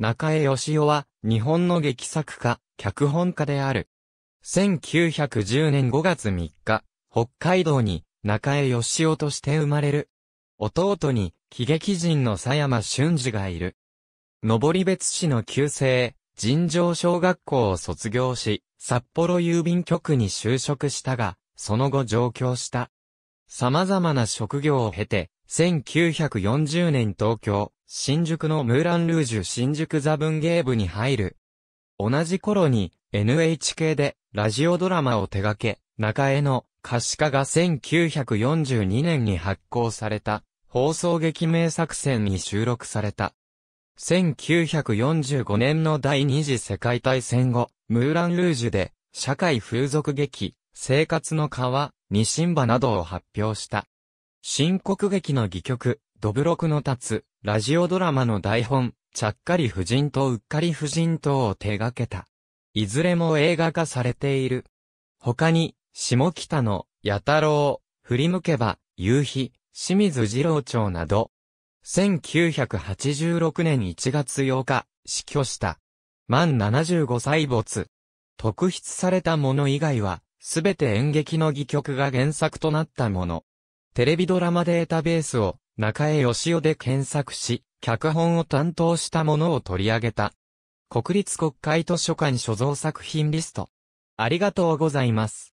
中江義雄は、日本の劇作家、脚本家である。1910年5月3日、北海道に中江義雄として生まれる。弟に、喜劇人の佐山俊二がいる。登別市の旧姓、尋常小学校を卒業し、札幌郵便局に就職したが、その後上京した。様々な職業を経て、1940年東京、新宿のムーランルージュ新宿座文芸部に入る。同じ頃に NHK でラジオドラマを手掛け、中江の可視化が1942年に発行された放送劇名作戦に収録された。1945年の第二次世界大戦後、ムーランルージュで社会風俗劇、生活の川、二神場などを発表した。新国劇の戯曲、ドブロクの立つ、ラジオドラマの台本、ちゃっかり夫人とうっかり夫人とを手掛けた。いずれも映画化されている。他に、下北の、八太郎、振り向けば、夕日、清水二郎町など、1986年1月8日、死去した。満75歳没。特筆されたもの以外は、すべて演劇の戯曲が原作となったもの。テレビドラマデータベースを中江義雄で検索し、脚本を担当したものを取り上げた。国立国会図書館所蔵作品リスト。ありがとうございます。